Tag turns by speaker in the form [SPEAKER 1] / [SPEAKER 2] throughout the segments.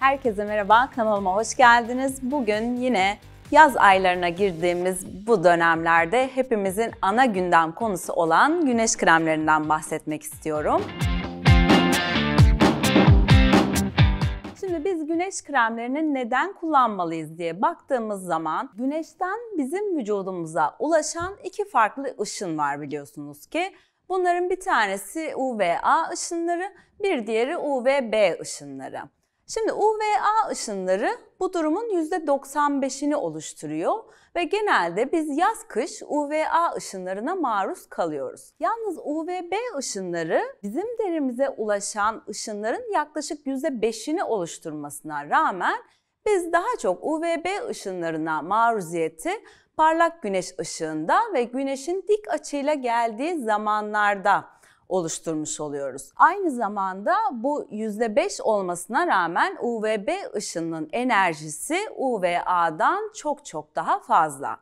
[SPEAKER 1] Herkese merhaba, kanalıma hoş geldiniz. Bugün yine yaz aylarına girdiğimiz bu dönemlerde hepimizin ana gündem konusu olan güneş kremlerinden bahsetmek istiyorum. Şimdi biz güneş kremlerini neden kullanmalıyız diye baktığımız zaman güneşten bizim vücudumuza ulaşan iki farklı ışın var biliyorsunuz ki. Bunların bir tanesi UVA ışınları, bir diğeri UVB ışınları. Şimdi UVA ışınları bu durumun %95'ini oluşturuyor ve genelde biz yaz kış UVA ışınlarına maruz kalıyoruz. Yalnız UVB ışınları bizim derimize ulaşan ışınların yaklaşık %5'ini oluşturmasına rağmen biz daha çok UVB ışınlarına maruziyeti parlak güneş ışığında ve güneşin dik açıyla geldiği zamanlarda oluşturmuş oluyoruz. Aynı zamanda bu %5 olmasına rağmen UVB ışınının enerjisi UVA'dan çok çok daha fazla.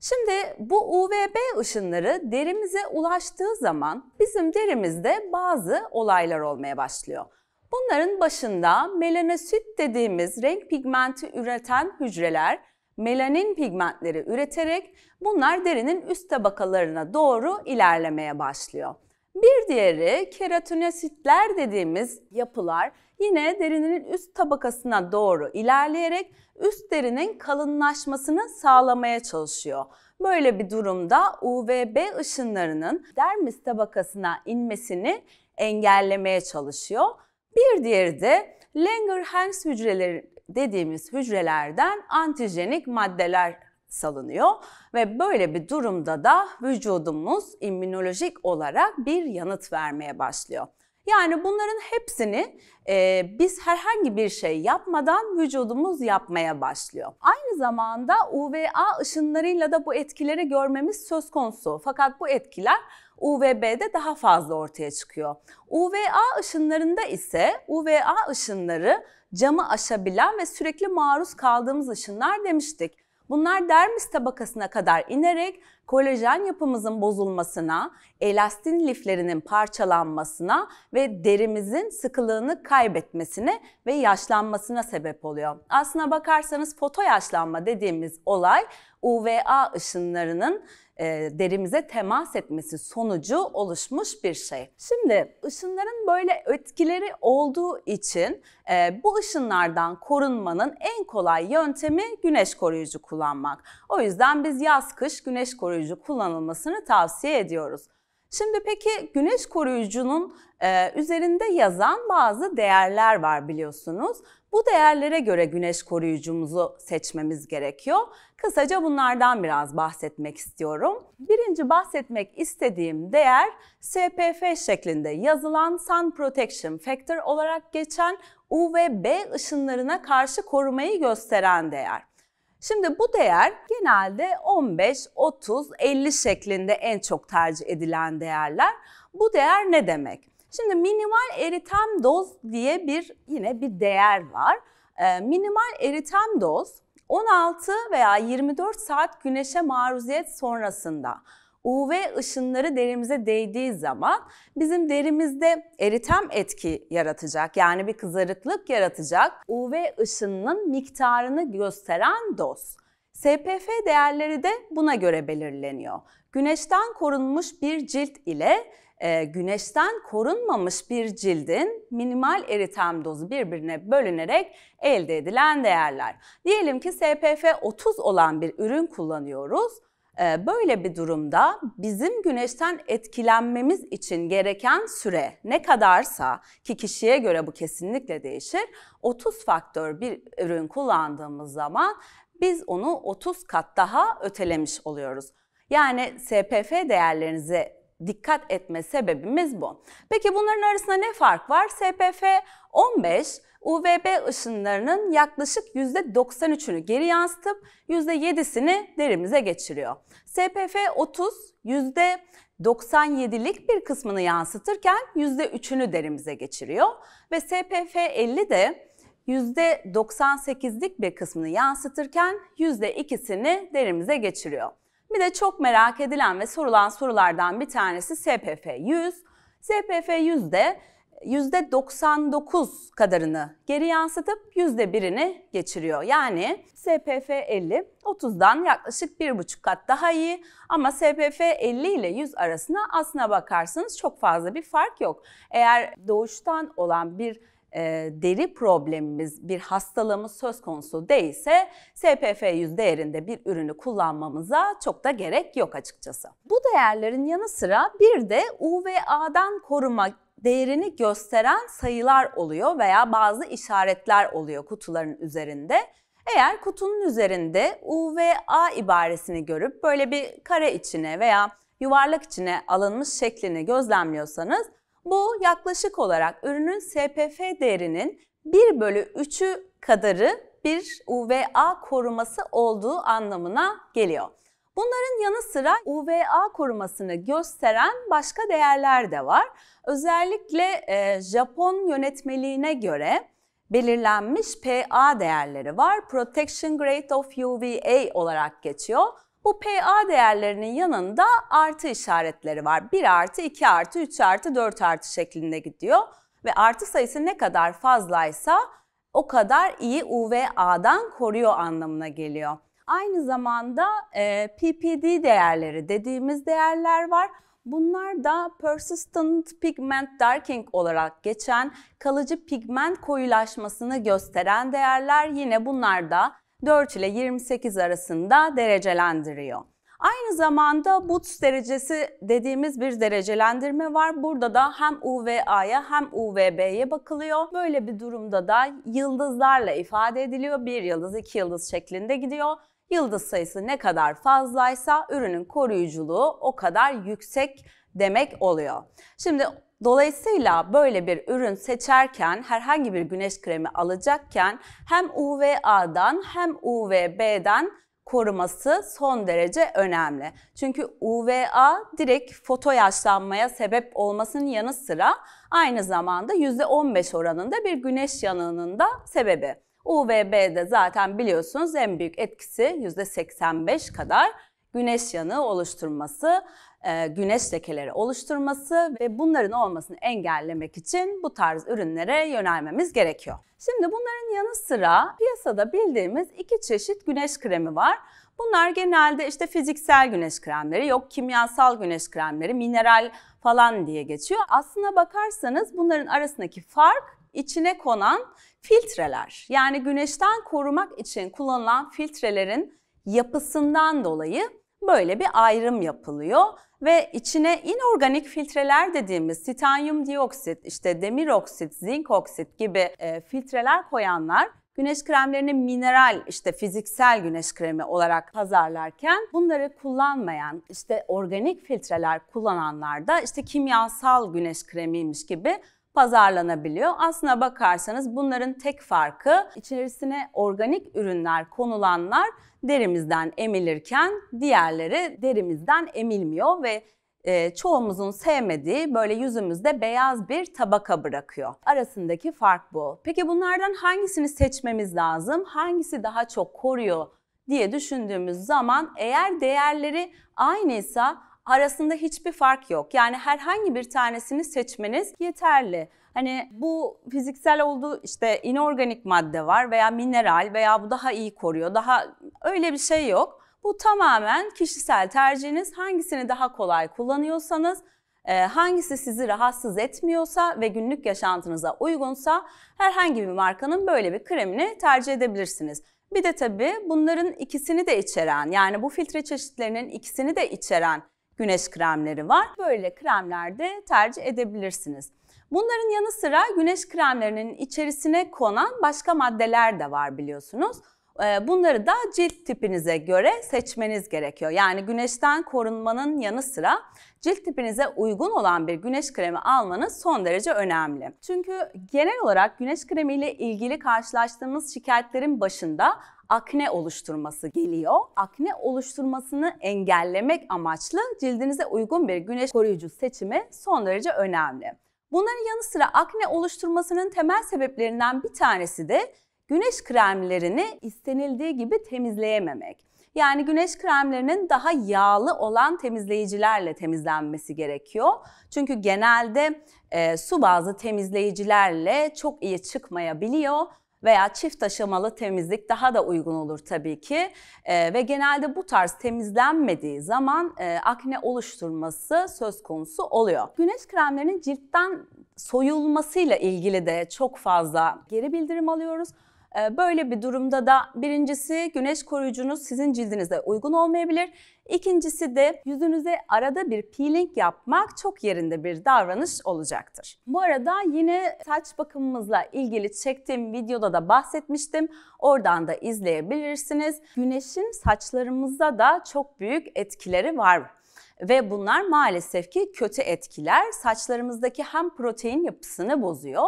[SPEAKER 1] Şimdi bu UVB ışınları derimize ulaştığı zaman bizim derimizde bazı olaylar olmaya başlıyor. Bunların başında melanosit dediğimiz renk pigmenti üreten hücreler melanin pigmentleri üreterek bunlar derinin üst tabakalarına doğru ilerlemeye başlıyor. Bir diğeri keratinositler dediğimiz yapılar yine derinin üst tabakasına doğru ilerleyerek üst derinin kalınlaşmasını sağlamaya çalışıyor. Böyle bir durumda UVB ışınlarının dermis tabakasına inmesini engellemeye çalışıyor. Bir diğeri de Langerhans hücreleri dediğimiz hücrelerden antijenik maddeler salınıyor ve böyle bir durumda da vücudumuz immünolojik olarak bir yanıt vermeye başlıyor. Yani bunların hepsini e, biz herhangi bir şey yapmadan vücudumuz yapmaya başlıyor. Aynı zamanda UVA ışınlarıyla da bu etkileri görmemiz söz konusu. Fakat bu etkiler UVB'de daha fazla ortaya çıkıyor. UVA ışınlarında ise UVA ışınları camı aşabilen ve sürekli maruz kaldığımız ışınlar demiştik. Bunlar dermis tabakasına kadar inerek kolajen yapımızın bozulmasına, elastin liflerinin parçalanmasına ve derimizin sıkılığını kaybetmesine ve yaşlanmasına sebep oluyor. Aslına bakarsanız foto yaşlanma dediğimiz olay UVA ışınlarının e, derimize temas etmesi sonucu oluşmuş bir şey. Şimdi ışınların böyle etkileri olduğu için e, bu ışınlardan korunmanın en kolay yöntemi güneş koruyucu kullanmak. O yüzden biz yaz kış güneş koruyucu kullanılmasını tavsiye ediyoruz. Şimdi peki güneş koruyucunun e, üzerinde yazan bazı değerler var biliyorsunuz. Bu değerlere göre güneş koruyucumuzu seçmemiz gerekiyor. Kısaca bunlardan biraz bahsetmek istiyorum. Birinci bahsetmek istediğim değer SPF şeklinde yazılan Sun Protection Factor olarak geçen UVB ışınlarına karşı korumayı gösteren değer. Şimdi bu değer genelde 15, 30, 50 şeklinde en çok tercih edilen değerler. Bu değer ne demek? Şimdi minimal eritem doz diye bir yine bir değer var. Ee, minimal eritem doz 16 veya 24 saat güneşe maruziyet sonrasında UV ışınları derimize değdiği zaman bizim derimizde eritem etki yaratacak. Yani bir kızarıklık yaratacak. UV ışınının miktarını gösteren doz. SPF değerleri de buna göre belirleniyor. Güneşten korunmuş bir cilt ile e, güneşten korunmamış bir cildin minimal eritem dozu birbirine bölünerek elde edilen değerler. Diyelim ki SPF 30 olan bir ürün kullanıyoruz. Ee, böyle bir durumda bizim güneşten etkilenmemiz için gereken süre ne kadarsa ki kişiye göre bu kesinlikle değişir. 30 faktör bir ürün kullandığımız zaman biz onu 30 kat daha ötelemiş oluyoruz. Yani SPF değerlerinizi dikkat etme sebebimiz bu. Peki bunların arasında ne fark var? SPF 15 UVB ışınlarının yaklaşık %93'ünü geri yansıtıp %7'sini derimize geçiriyor. SPF 30 %97'lik bir kısmını yansıtırken %3'ünü derimize geçiriyor ve SPF 50 de %98'lik bir kısmını yansıtırken %2'sini derimize geçiriyor. Bir de çok merak edilen ve sorulan sorulardan bir tanesi SPF 100. SPF 100 de %99 kadarını geri yansıtıp %1'ini geçiriyor. Yani SPF 50 30'dan yaklaşık 1,5 kat daha iyi ama SPF 50 ile 100 arasında aslına bakarsanız çok fazla bir fark yok. Eğer doğuştan olan bir e, deri problemimiz, bir hastalığımız söz konusu değilse SPF 100 değerinde bir ürünü kullanmamıza çok da gerek yok açıkçası. Bu değerlerin yanı sıra bir de UVA'dan koruma değerini gösteren sayılar oluyor veya bazı işaretler oluyor kutuların üzerinde. Eğer kutunun üzerinde UVA ibaresini görüp böyle bir kare içine veya yuvarlak içine alınmış şeklini gözlemliyorsanız bu yaklaşık olarak ürünün SPF değerinin 1 bölü 3'ü kadarı bir UVA koruması olduğu anlamına geliyor. Bunların yanı sıra UVA korumasını gösteren başka değerler de var. Özellikle e, Japon yönetmeliğine göre belirlenmiş PA değerleri var. Protection Grade of UVA olarak geçiyor. Bu PA değerlerinin yanında artı işaretleri var. 1 artı, 2 artı, 3 artı, 4 artı şeklinde gidiyor. Ve artı sayısı ne kadar fazlaysa o kadar iyi UVA'dan koruyor anlamına geliyor. Aynı zamanda e, PPD değerleri dediğimiz değerler var. Bunlar da persistent pigment darkening olarak geçen kalıcı pigment koyulaşmasını gösteren değerler. Yine bunlar da 4 ile 28 arasında derecelendiriyor. Aynı zamanda BUTS derecesi dediğimiz bir derecelendirme var. Burada da hem UVA'ya hem UVB'ye bakılıyor. Böyle bir durumda da yıldızlarla ifade ediliyor. Bir yıldız, iki yıldız şeklinde gidiyor. Yıldız sayısı ne kadar fazlaysa ürünün koruyuculuğu o kadar yüksek demek oluyor. Şimdi Dolayısıyla böyle bir ürün seçerken herhangi bir güneş kremi alacakken hem UVA'dan hem UVB'den koruması son derece önemli. Çünkü UVA direkt foto yaşlanmaya sebep olmasının yanı sıra aynı zamanda %15 oranında bir güneş yanığının da sebebi. UVB'de zaten biliyorsunuz en büyük etkisi %85 kadar güneş yanığı oluşturması e, güneş lekeleri oluşturması ve bunların olmasını engellemek için bu tarz ürünlere yönelmemiz gerekiyor. Şimdi bunların yanı sıra piyasada bildiğimiz iki çeşit güneş kremi var. Bunlar genelde işte fiziksel güneş kremleri, yok kimyasal güneş kremleri, mineral falan diye geçiyor. Aslına bakarsanız bunların arasındaki fark içine konan filtreler. Yani güneşten korumak için kullanılan filtrelerin yapısından dolayı Böyle bir ayrım yapılıyor ve içine inorganik filtreler dediğimiz titanyum dioksit, işte demir oksit, zinc oksit gibi e, filtreler koyanlar güneş kremlerini mineral işte fiziksel güneş kremi olarak pazarlarken bunları kullanmayan işte organik filtreler kullananlar da işte kimyasal güneş kremiymiş gibi pazarlanabiliyor. Aslına bakarsanız bunların tek farkı içerisine organik ürünler konulanlar derimizden emilirken diğerleri derimizden emilmiyor ve e, çoğumuzun sevmediği böyle yüzümüzde beyaz bir tabaka bırakıyor. Arasındaki fark bu. Peki bunlardan hangisini seçmemiz lazım? Hangisi daha çok koruyor diye düşündüğümüz zaman eğer değerleri aynıysa arasında hiçbir fark yok. Yani herhangi bir tanesini seçmeniz yeterli. Hani bu fiziksel olduğu işte inorganik madde var veya mineral veya bu daha iyi koruyor. Daha öyle bir şey yok. Bu tamamen kişisel tercihiniz. Hangisini daha kolay kullanıyorsanız, e, hangisi sizi rahatsız etmiyorsa ve günlük yaşantınıza uygunsa herhangi bir markanın böyle bir kremini tercih edebilirsiniz. Bir de tabii bunların ikisini de içeren yani bu filtre çeşitlerinin ikisini de içeren güneş kremleri var. Böyle kremler de tercih edebilirsiniz. Bunların yanı sıra güneş kremlerinin içerisine konan başka maddeler de var biliyorsunuz. Ee, bunları da cilt tipinize göre seçmeniz gerekiyor. Yani güneşten korunmanın yanı sıra cilt tipinize uygun olan bir güneş kremi almanız son derece önemli. Çünkü genel olarak güneş kremi ile ilgili karşılaştığımız şikayetlerin başında akne oluşturması geliyor. Akne oluşturmasını engellemek amaçlı cildinize uygun bir güneş koruyucu seçimi son derece önemli. Bunların yanı sıra akne oluşturmasının temel sebeplerinden bir tanesi de güneş kremlerini istenildiği gibi temizleyememek. Yani güneş kremlerinin daha yağlı olan temizleyicilerle temizlenmesi gerekiyor. Çünkü genelde e, su bazlı temizleyicilerle çok iyi çıkmayabiliyor veya çift aşamalı temizlik daha da uygun olur tabii ki. E, ve genelde bu tarz temizlenmediği zaman e, akne oluşturması söz konusu oluyor. Güneş kremlerinin ciltten soyulmasıyla ilgili de çok fazla geri bildirim alıyoruz. Ee, böyle bir durumda da birincisi güneş koruyucunuz sizin cildinize uygun olmayabilir. İkincisi de yüzünüze arada bir peeling yapmak çok yerinde bir davranış olacaktır. Bu arada yine saç bakımımızla ilgili çektiğim videoda da bahsetmiştim. Oradan da izleyebilirsiniz. Güneşin saçlarımızda da çok büyük etkileri var ve bunlar maalesef ki kötü etkiler. Saçlarımızdaki hem protein yapısını bozuyor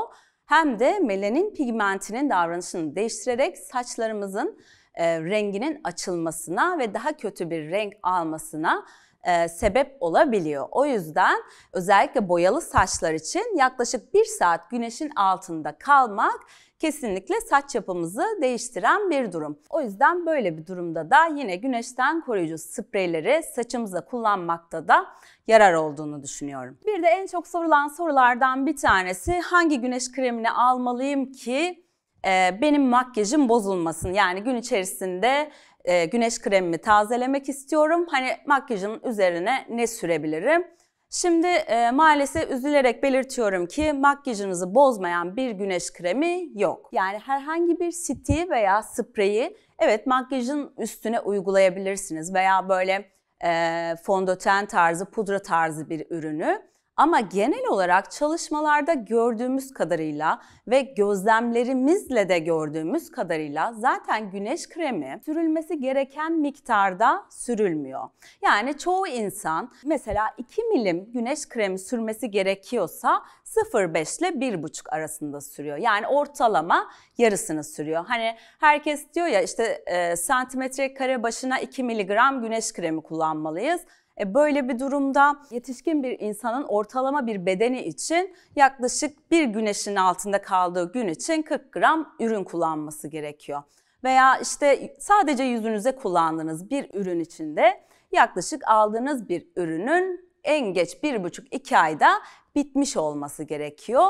[SPEAKER 1] hem de melanin pigmentinin davranışını değiştirerek saçlarımızın e, renginin açılmasına ve daha kötü bir renk almasına e, sebep olabiliyor. O yüzden özellikle boyalı saçlar için yaklaşık bir saat güneşin altında kalmak kesinlikle saç yapımızı değiştiren bir durum. O yüzden böyle bir durumda da yine güneşten koruyucu spreyleri saçımıza kullanmakta da yarar olduğunu düşünüyorum. Bir de en çok sorulan sorulardan bir tanesi hangi güneş kremini almalıyım ki e, benim makyajım bozulmasın. Yani gün içerisinde e, güneş kremimi tazelemek istiyorum. Hani makyajın üzerine ne sürebilirim? Şimdi e, maalesef üzülerek belirtiyorum ki makyajınızı bozmayan bir güneş kremi yok. Yani herhangi bir siti veya spreyi evet makyajın üstüne uygulayabilirsiniz veya böyle e, fondöten tarzı, pudra tarzı bir ürünü. Ama genel olarak çalışmalarda gördüğümüz kadarıyla ve gözlemlerimizle de gördüğümüz kadarıyla zaten güneş kremi sürülmesi gereken miktarda sürülmüyor. Yani çoğu insan mesela 2 milim güneş kremi sürmesi gerekiyorsa 0,5 ile 1,5 arasında sürüyor. Yani ortalama yarısını sürüyor. Hani herkes diyor ya işte e, santimetre kare başına 2 miligram güneş kremi kullanmalıyız. E böyle bir durumda yetişkin bir insanın ortalama bir bedeni için yaklaşık bir güneşin altında kaldığı gün için 40 gram ürün kullanması gerekiyor. Veya işte sadece yüzünüze kullandığınız bir ürün içinde yaklaşık aldığınız bir ürünün en geç 1,5-2 ayda bitmiş olması gerekiyor.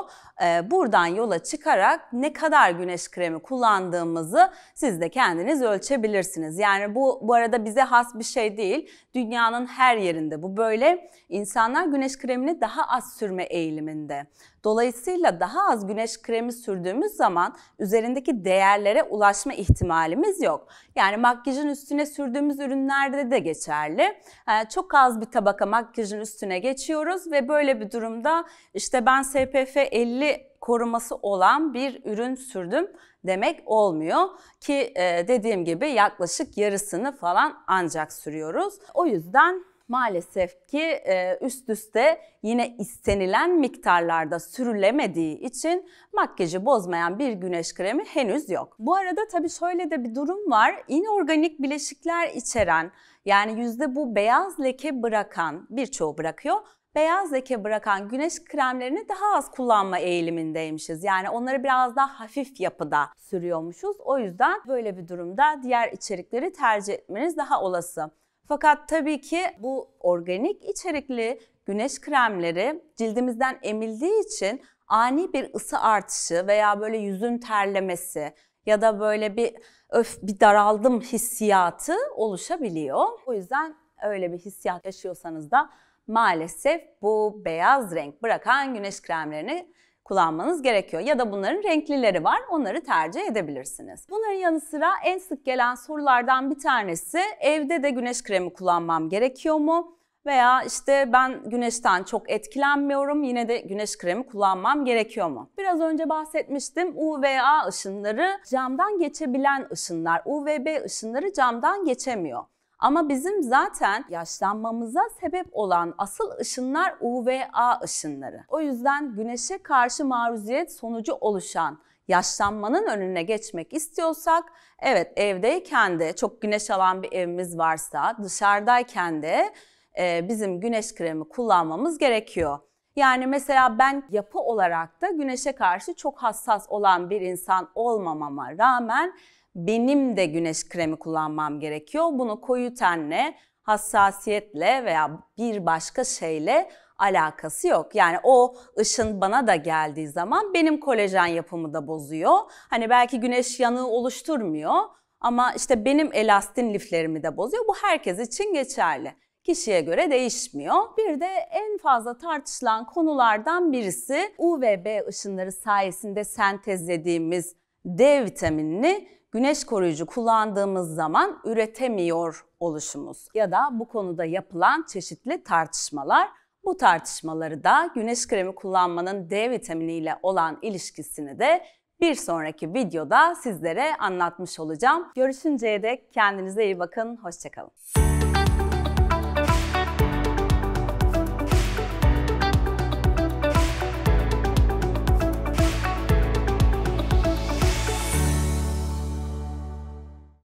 [SPEAKER 1] Ee, buradan yola çıkarak ne kadar güneş kremi kullandığımızı siz de kendiniz ölçebilirsiniz. Yani bu bu arada bize has bir şey değil. Dünyanın her yerinde bu böyle. İnsanlar güneş kremini daha az sürme eğiliminde. Dolayısıyla daha az güneş kremi sürdüğümüz zaman üzerindeki değerlere ulaşma ihtimalimiz yok. Yani makyajın üstüne sürdüğümüz ürünlerde de geçerli. Ee, çok az bir tabaka makyajın üstüne geçiyoruz ve böyle bir durumda sonra işte ben SPF 50 koruması olan bir ürün sürdüm demek olmuyor. Ki e, dediğim gibi yaklaşık yarısını falan ancak sürüyoruz. O yüzden maalesef ki e, üst üste yine istenilen miktarlarda sürülemediği için makyajı bozmayan bir güneş kremi henüz yok. Bu arada tabii şöyle de bir durum var. İnorganik bileşikler içeren yani yüzde bu beyaz leke bırakan birçoğu bırakıyor beyaz leke bırakan güneş kremlerini daha az kullanma eğilimindeymişiz. Yani onları biraz daha hafif yapıda sürüyormuşuz. O yüzden böyle bir durumda diğer içerikleri tercih etmeniz daha olası. Fakat tabii ki bu organik içerikli güneş kremleri cildimizden emildiği için ani bir ısı artışı veya böyle yüzün terlemesi ya da böyle bir öf bir daraldım hissiyatı oluşabiliyor. O yüzden öyle bir hissiyat yaşıyorsanız da maalesef bu beyaz renk bırakan güneş kremlerini kullanmanız gerekiyor. Ya da bunların renklileri var, onları tercih edebilirsiniz. Bunların yanı sıra en sık gelen sorulardan bir tanesi evde de güneş kremi kullanmam gerekiyor mu? Veya işte ben güneşten çok etkilenmiyorum yine de güneş kremi kullanmam gerekiyor mu? Biraz önce bahsetmiştim UVA ışınları camdan geçebilen ışınlar. UVB ışınları camdan geçemiyor. Ama bizim zaten yaşlanmamıza sebep olan asıl ışınlar UVA ışınları. O yüzden güneşe karşı maruziyet sonucu oluşan yaşlanmanın önüne geçmek istiyorsak evet evdeyken de çok güneş alan bir evimiz varsa dışarıdayken de e, bizim güneş kremi kullanmamız gerekiyor. Yani mesela ben yapı olarak da güneşe karşı çok hassas olan bir insan olmamama rağmen benim de güneş kremi kullanmam gerekiyor. Bunu koyu tenle, hassasiyetle veya bir başka şeyle alakası yok. Yani o ışın bana da geldiği zaman benim kolajen yapımı da bozuyor. Hani belki güneş yanığı oluşturmuyor ama işte benim elastin liflerimi de bozuyor. Bu herkes için geçerli. Kişiye göre değişmiyor. Bir de en fazla tartışılan konulardan birisi UVB ışınları sayesinde sentezlediğimiz D vitaminini güneş koruyucu kullandığımız zaman üretemiyor oluşumuz ya da bu konuda yapılan çeşitli tartışmalar bu tartışmaları da güneş kremi kullanmanın D vitamini ile olan ilişkisini de bir sonraki videoda sizlere anlatmış olacağım. Görüşünceye dek kendinize iyi bakın, hoşçakalın.